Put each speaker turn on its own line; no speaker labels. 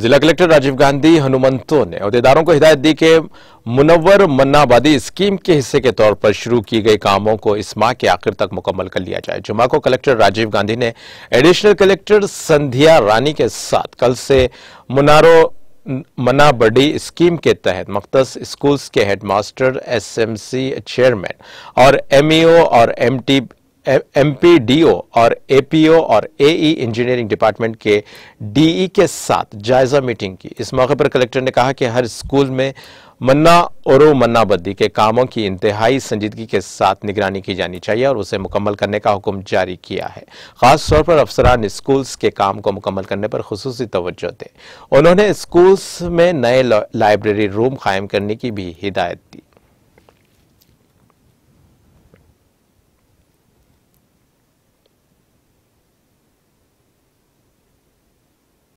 जिला कलेक्टर राजीव गांधी हनुमंतो ने अहदेदारों को हिदायत दी कि मुनवर मन्नाबादी स्कीम के हिस्से के तौर पर शुरू किए गए कामों को इस माह के आखिर तक मुकम्मल कर लिया जाए जुमा को कलेक्टर राजीव गांधी ने एडिशनल कलेक्टर संध्या रानी के साथ कल से मुनारो मना बडी स्कीम के तहत मख्त स्कूल्स के हेडमास्टर एसएमसी चेयरमैन और एमईओ और एमटी एम और एपीओ और एई इंजीनियरिंग डिपार्टमेंट के डीई e के साथ जायजा मीटिंग की इस मौके पर कलेक्टर ने कहा कि हर स्कूल में मन्ना और मन्ना बद्दी के कामों की इंतहाई संजीदगी के साथ निगरानी की जानी चाहिए और उसे मुकम्मल करने का हुक्म जारी किया है खास तौर पर अफसरान स्कूल्स के काम को मुकम्मल करने पर खसूस तवज्जो दें उन्होंने स्कूल्स में नए लाइब्रेरी रूम कायम करने की भी हिदायत दी